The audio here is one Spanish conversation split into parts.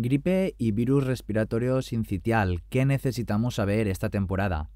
Gripe y virus respiratorio sincitial, ¿qué necesitamos saber esta temporada?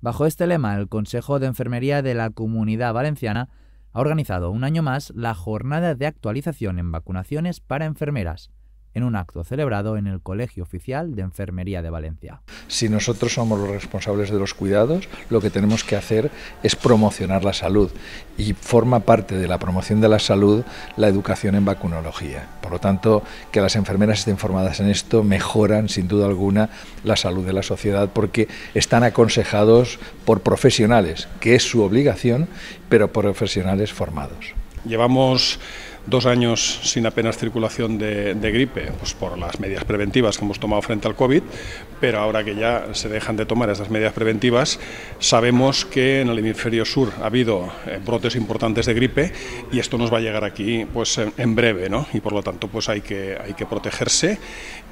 Bajo este lema, el Consejo de Enfermería de la Comunidad Valenciana ha organizado un año más la jornada de actualización en vacunaciones para enfermeras en un acto celebrado en el Colegio Oficial de Enfermería de Valencia. Si nosotros somos los responsables de los cuidados, lo que tenemos que hacer es promocionar la salud y forma parte de la promoción de la salud la educación en vacunología. Por lo tanto, que las enfermeras estén formadas en esto mejoran sin duda alguna la salud de la sociedad porque están aconsejados por profesionales, que es su obligación, pero por profesionales formados. Llevamos dos años sin apenas circulación de, gripe, pues por las medidas preventivas que hemos tomado frente al COVID, pero ahora que ya se dejan de tomar esas medidas preventivas, sabemos que en el hemisferio sur ha habido eh, brotes importantes de gripe y esto nos va a llegar aquí pues en, breve, Y por lo tanto, pues hay que, hay que protegerse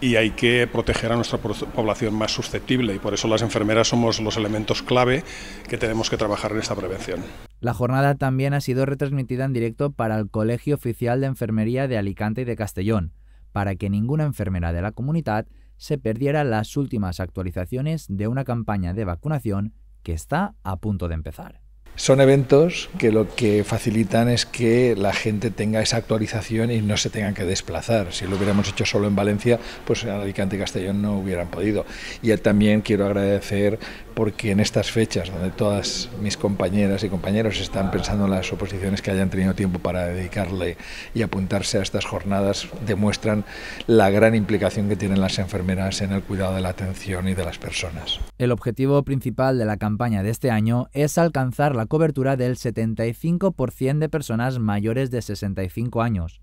y hay que proteger a nuestra población más susceptible y por eso las enfermeras somos los elementos clave que tenemos que trabajar en esta prevención. La jornada también ha sido retransmitida en directo para el Colegio Oficial de Enfermería de Alicante y de Castellón, para que ninguna enfermera de la comunidad se perdiera las últimas actualizaciones de una campaña de vacunación que está a punto de empezar. Son eventos que lo que facilitan es que la gente tenga esa actualización y no se tengan que desplazar. Si lo hubiéramos hecho solo en Valencia, pues en Alicante y Castellón no hubieran podido. Y también quiero agradecer porque en estas fechas, donde todas mis compañeras y compañeros están pensando en las oposiciones que hayan tenido tiempo para dedicarle y apuntarse a estas jornadas, demuestran la gran implicación que tienen las enfermeras en el cuidado de la atención y de las personas. El objetivo principal de la campaña de este año es alcanzar la cobertura del 75% de personas mayores de 65 años,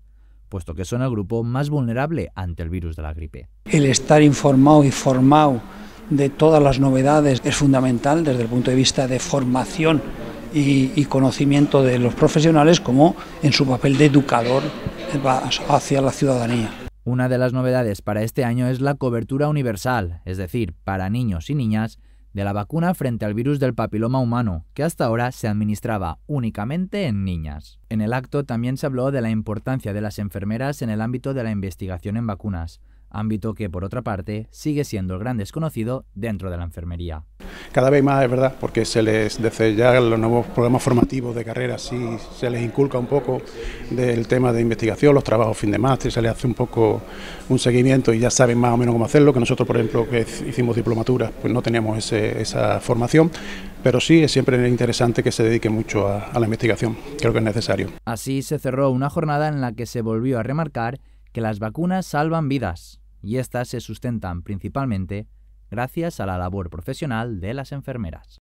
puesto que son el grupo más vulnerable ante el virus de la gripe. El estar informado y formado de todas las novedades es fundamental desde el punto de vista de formación y, y, conocimiento de los profesionales como en su papel de educador hacia la ciudadanía. Una de las novedades para este año es la cobertura universal, es decir, para niños y niñas de la vacuna frente al virus del papiloma humano, que hasta ahora se administraba únicamente en niñas. En el acto también se habló de la importancia de las enfermeras en el ámbito de la investigación en vacunas, ámbito que por otra parte sigue siendo el gran desconocido dentro de la enfermería cada vez más, es verdad, porque se les, desde ya los nuevos programas formativos de carrera, sí se les inculca un poco del tema de investigación, los trabajos fin de máster, se les hace un poco un seguimiento y ya saben más o menos cómo hacerlo, que nosotros, por ejemplo, que hicimos diplomaturas, pues no teníamos esa formación, pero sí es siempre interesante que se dedique mucho a, a la investigación, creo que es necesario. Así se cerró una jornada en la que se volvió a remarcar que las vacunas salvan vidas y estas se sustentan principalmente gracias a la labor profesional de las enfermeras.